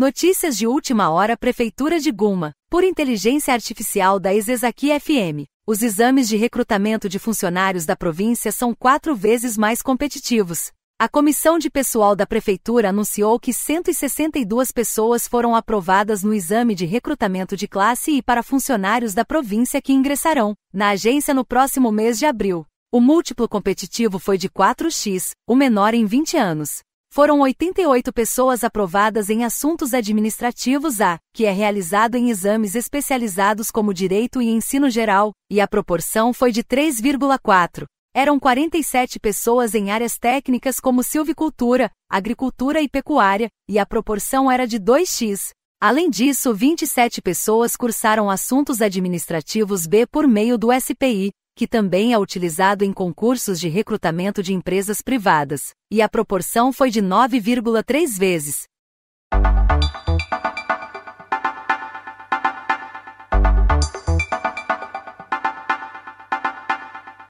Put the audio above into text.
Notícias de última hora Prefeitura de Guma. Por inteligência artificial da Exesaqui FM, os exames de recrutamento de funcionários da província são quatro vezes mais competitivos. A comissão de pessoal da prefeitura anunciou que 162 pessoas foram aprovadas no exame de recrutamento de classe e para funcionários da província que ingressarão na agência no próximo mês de abril. O múltiplo competitivo foi de 4x, o menor em 20 anos foram 88 pessoas aprovadas em assuntos administrativos A, que é realizado em exames especializados como Direito e Ensino Geral, e a proporção foi de 3,4. Eram 47 pessoas em áreas técnicas como silvicultura, agricultura e pecuária, e a proporção era de 2x. Além disso, 27 pessoas cursaram assuntos administrativos B por meio do SPI, que também é utilizado em concursos de recrutamento de empresas privadas, e a proporção foi de 9,3 vezes.